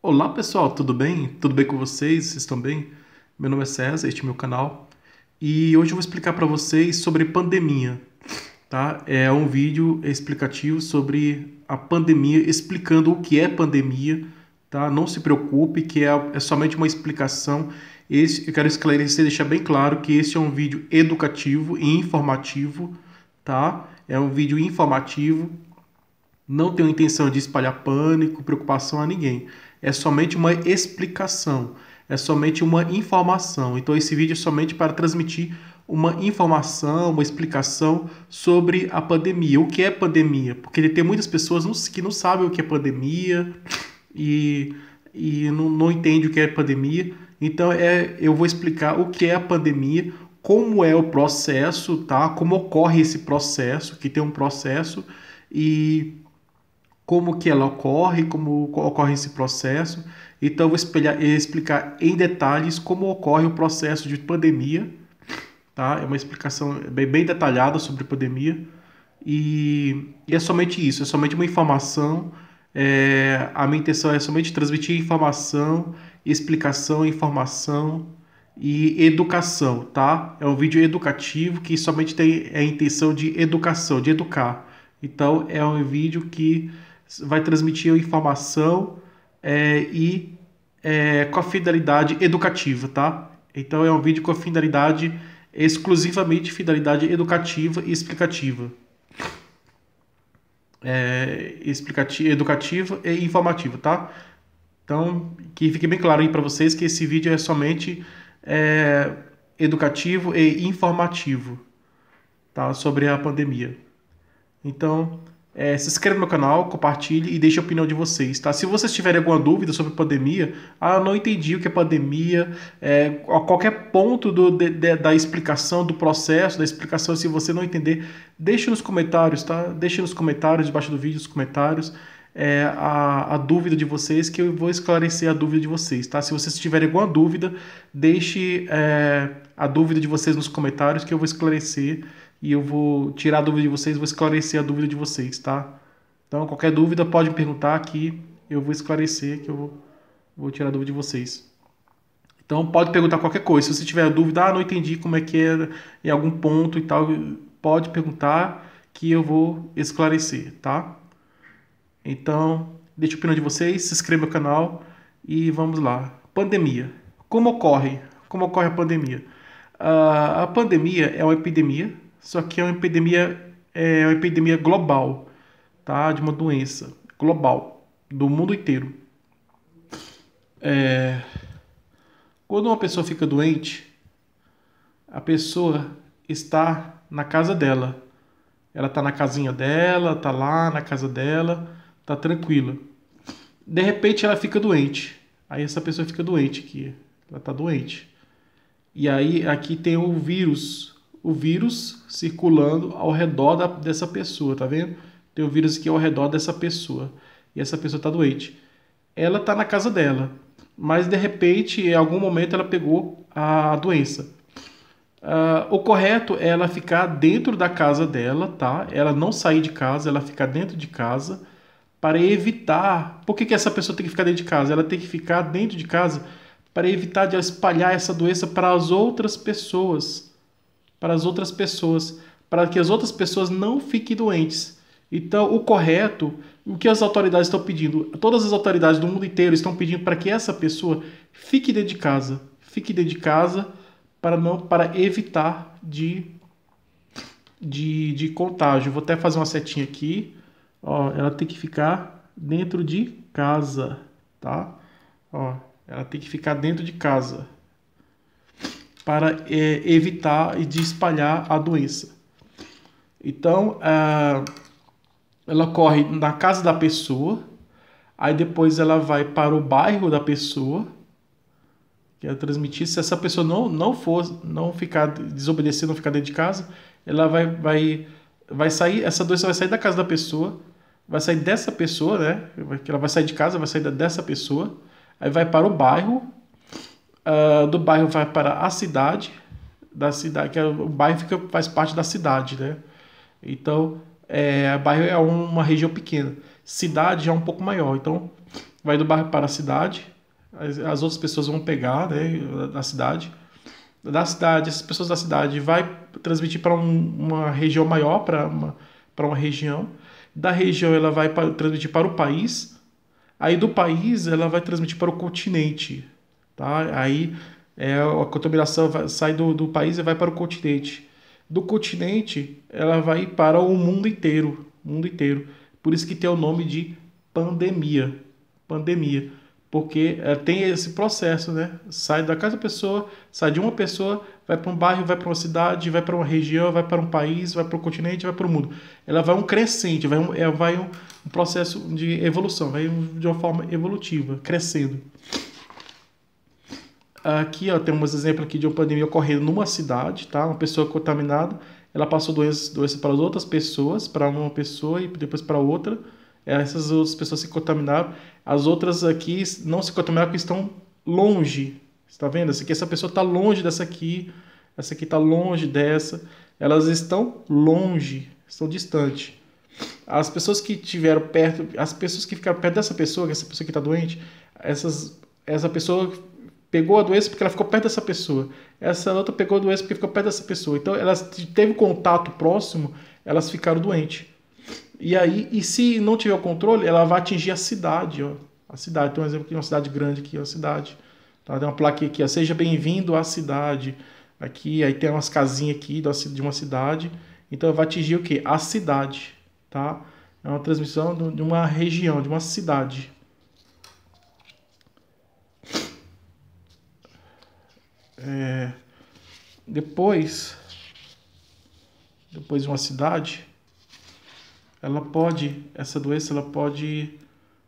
Olá pessoal, tudo bem? Tudo bem com vocês? Vocês estão bem? Meu nome é César, este é meu canal e hoje eu vou explicar para vocês sobre pandemia, tá? É um vídeo explicativo sobre a pandemia, explicando o que é pandemia, tá? Não se preocupe que é, é somente uma explicação. Esse, eu quero esclarecer, deixar bem claro que esse é um vídeo educativo e informativo, tá? É um vídeo informativo. Não tenho intenção de espalhar pânico, preocupação a ninguém é somente uma explicação, é somente uma informação. Então esse vídeo é somente para transmitir uma informação, uma explicação sobre a pandemia. O que é pandemia? Porque tem muitas pessoas que não sabem o que é pandemia e, e não, não entendem o que é pandemia. Então é, eu vou explicar o que é a pandemia, como é o processo, tá? Como ocorre esse processo, que tem um processo e como que ela ocorre, como ocorre esse processo. Então, eu vou espelhar, explicar em detalhes como ocorre o processo de pandemia. Tá? É uma explicação bem, bem detalhada sobre pandemia. E, e, é somente isso, é somente uma informação. É, a minha intenção é somente transmitir informação, explicação, informação e educação, tá? É um vídeo educativo que somente tem é a intenção de educação, de educar. Então, é um vídeo que vai transmitir informação é, e é, com a finalidade educativa, tá? Então é um vídeo com a finalidade exclusivamente finalidade educativa e explicativa. É, explicativa, educativa e informativa, tá? Então, que fique bem claro aí para vocês que esse vídeo é somente é, educativo e informativo, tá? Sobre a pandemia. Então, é, se inscreva no meu canal, compartilhe e deixe a opinião de vocês, tá? Se vocês tiverem alguma dúvida sobre pandemia, ah, não entendi o que é pandemia, é, a qualquer ponto do, de, de, da explicação, do processo, da explicação, se você não entender, deixe nos comentários, tá? Deixe nos comentários, debaixo do vídeo, nos comentários, é, a, a dúvida de vocês, que eu vou esclarecer a dúvida de vocês, tá? Se vocês tiverem alguma dúvida, deixe é, a dúvida de vocês nos comentários, que eu vou esclarecer e eu vou tirar a dúvida de vocês, vou esclarecer a dúvida de vocês, tá? Então, qualquer dúvida pode me perguntar aqui, eu vou esclarecer, que eu vou, vou tirar a dúvida de vocês. Então, pode perguntar qualquer coisa. Se você tiver dúvida, ah, não entendi como é que é em algum ponto e tal, pode perguntar que eu vou esclarecer, tá? Então, deixe a opinião de vocês, se inscreva no canal e vamos lá. Pandemia. Como ocorre? Como ocorre a pandemia? Uh, a pandemia é uma epidemia só que é uma epidemia, é uma epidemia global, tá? De uma doença global, do mundo inteiro. É... Quando uma pessoa fica doente, a pessoa está na casa dela. Ela está na casinha dela, está lá na casa dela, está tranquila. De repente ela fica doente. Aí essa pessoa fica doente aqui. Ela está doente. E aí aqui tem o vírus o vírus circulando ao redor da, dessa pessoa, tá vendo? Tem o vírus aqui ao redor dessa pessoa. E essa pessoa tá doente. Ela tá na casa dela, mas de repente, em algum momento, ela pegou a doença. Uh, o correto é ela ficar dentro da casa dela, tá? Ela não sair de casa, ela ficar dentro de casa para evitar. Por que, que essa pessoa tem que ficar dentro de casa? Ela tem que ficar dentro de casa para evitar de espalhar essa doença para as outras pessoas para as outras pessoas, para que as outras pessoas não fiquem doentes. Então, o correto, o que as autoridades estão pedindo? Todas as autoridades do mundo inteiro estão pedindo para que essa pessoa fique dentro de casa, fique dentro de casa para não para evitar de, de, de contágio. Vou até fazer uma setinha aqui. Ó, ela tem que ficar dentro de casa, tá? Ó, ela tem que ficar dentro de casa para é, evitar e de espalhar a doença. Então, eh, ela ocorre na casa da pessoa, aí depois ela vai para o bairro da pessoa, que é transmitir. Se essa pessoa não, não for, não ficar desobedecendo, não ficar dentro de casa, ela vai, vai, vai sair, essa doença vai sair da casa da pessoa, vai sair dessa pessoa, né? Ela vai sair de casa, vai sair dessa pessoa, aí vai para o bairro, ah, do bairro vai para a cidade, da cidade que é, o bairro fica, faz parte da cidade, né? Então, é, bairro é uma região pequena, cidade é um pouco maior. Então, vai do bairro para a cidade, as, as outras pessoas vão pegar, né, da cidade. Da cidade, essas pessoas da cidade vai transmitir para um, uma região maior, para uma, para uma região. Da região ela vai pra, transmitir para o país. Aí do país ela vai transmitir para o continente. Tá? Aí é, a contaminação vai, sai do, do país e vai para o continente. Do continente, ela vai para o mundo inteiro. Mundo inteiro. Por isso que tem o nome de pandemia. Pandemia. Porque é, tem esse processo, né? Sai da casa da pessoa, sai de uma pessoa, vai para um bairro, vai para uma cidade, vai para uma região, vai para um país, vai para o continente, vai para o mundo. Ela vai um crescente, vai um, é, vai um processo de evolução, vai de uma forma evolutiva, crescendo. Aqui ó, temos exemplo aqui de uma pandemia ocorrendo numa cidade, tá? Uma pessoa contaminada, ela passou doença, doença para as outras pessoas, para uma pessoa e depois para outra. Essas outras pessoas se contaminaram. As outras aqui não se contaminaram porque estão longe. Está vendo? Essa, aqui, essa pessoa está longe dessa aqui, essa aqui está longe dessa. Elas estão longe, estão distantes. As pessoas que tiveram perto, as pessoas que ficaram perto dessa pessoa, essa pessoa que está doente, essas, essa pessoa pegou a doença porque ela ficou perto dessa pessoa. Essa outra pegou a doença porque ficou perto dessa pessoa. Então, elas teve contato próximo, elas ficaram doentes. E aí, e se não tiver o controle, ela vai atingir a cidade, ó. A cidade. Tem um exemplo aqui, uma cidade grande aqui, uma cidade. Tá? Tem uma placa aqui, ó. Seja bem-vindo à cidade. Aqui, aí tem umas casinhas aqui de uma cidade. Então, vai atingir o quê? A cidade, tá? É uma transmissão de uma região, de uma cidade. É, depois, depois de uma cidade, ela pode, essa doença ela pode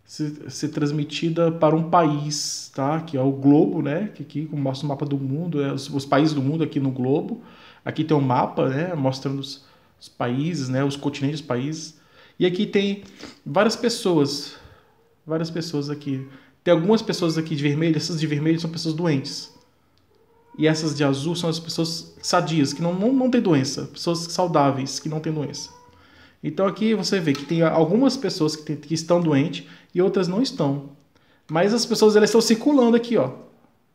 ser, ser transmitida para um país, tá? Que é o globo, né? Que aqui mostra o mapa do mundo, é, os, os, países do mundo aqui no globo. Aqui tem um mapa, né? Mostrando os, os países, né? Os continentes, os países. E aqui tem várias pessoas, várias pessoas aqui. Tem algumas pessoas aqui de vermelho, essas de vermelho são pessoas doentes. E essas de azul são as pessoas sadias, que não, não, não têm doença. Pessoas saudáveis, que não têm doença. Então aqui você vê que tem algumas pessoas que, tem, que estão doentes e outras não estão. Mas as pessoas elas estão circulando aqui, ó.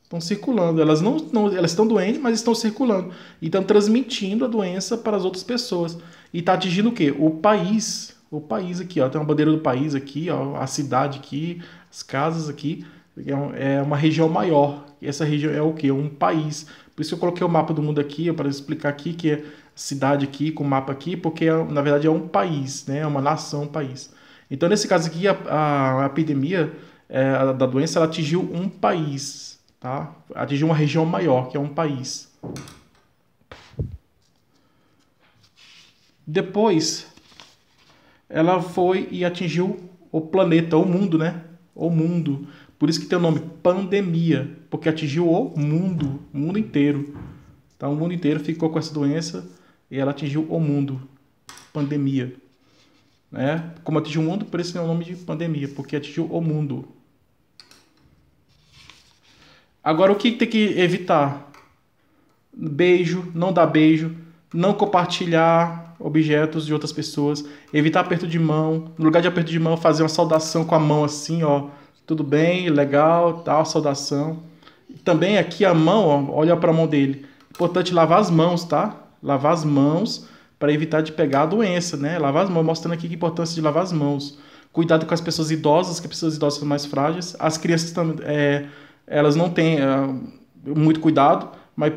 Estão circulando. Elas não, não elas estão doentes, mas estão circulando. E estão transmitindo a doença para as outras pessoas. E está atingindo o quê? O país. O país aqui, ó. Tem uma bandeira do país aqui, ó. A cidade aqui, as casas aqui. É, é uma região maior. E essa região é o que? É um país. Por isso eu coloquei o mapa do mundo aqui, para explicar aqui que é cidade aqui, com o mapa aqui, porque é, na verdade é um país, né? é uma nação, um país. Então, nesse caso aqui, a, a epidemia é, da doença ela atingiu um país, tá? atingiu uma região maior, que é um país. Depois, ela foi e atingiu o planeta, o mundo, né? O mundo. Por isso que tem o nome pandemia, porque atingiu o mundo, o mundo inteiro. Então, o mundo inteiro ficou com essa doença e ela atingiu o mundo. Pandemia. Né? Como atingiu o mundo, por isso tem o nome de pandemia, porque atingiu o mundo. Agora, o que tem que evitar? Beijo, não dar beijo, não compartilhar objetos de outras pessoas, evitar aperto de mão. No lugar de aperto de mão, fazer uma saudação com a mão assim, ó tudo bem, legal, tal, saudação. Também aqui a mão, ó, olha para a mão dele. Importante lavar as mãos, tá? Lavar as mãos para evitar de pegar a doença, né? Lavar as mãos, mostrando aqui a importância de lavar as mãos. Cuidado com as pessoas idosas, que as pessoas idosas são mais frágeis. As crianças também, é, elas não têm é, muito cuidado, mas